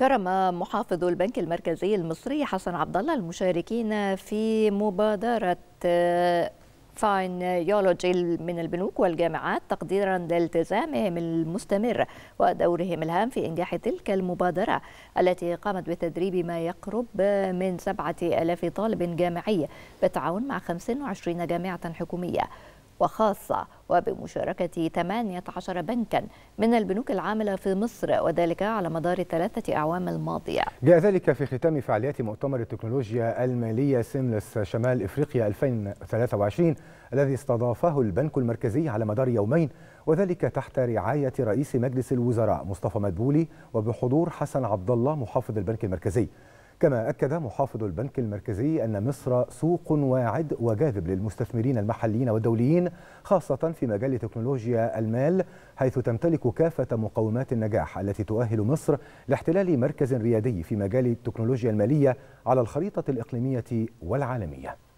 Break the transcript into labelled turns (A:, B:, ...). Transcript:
A: كرم محافظ البنك المركزي المصري حسن عبد الله المشاركين في مبادره آه، فاينيولوجي من البنوك والجامعات تقديرا لالتزامهم المستمر ودورهم الهام في إنجاح تلك المبادرة التي قامت بتدريب ما يقرب من 7000 طالب جامعي بالتعاون مع 25 جامعة حكومية وخاصة وبمشاركة 18 بنكا من البنوك العاملة في مصر وذلك على مدار الثلاثة أعوام الماضية
B: جاء ذلك في ختام فعاليات مؤتمر التكنولوجيا المالية سيملس شمال إفريقيا 2023 الذي استضافه البنك المركزي على مدار يومين وذلك تحت رعاية رئيس مجلس الوزراء مصطفى مدبولي وبحضور حسن عبد الله محافظ البنك المركزي كما أكد محافظ البنك المركزي أن مصر سوق واعد وجاذب للمستثمرين المحليين والدوليين خاصة في مجال تكنولوجيا المال حيث تمتلك كافة مقومات النجاح التي تؤهل مصر لاحتلال مركز ريادي في مجال التكنولوجيا المالية على الخريطة الإقليمية والعالمية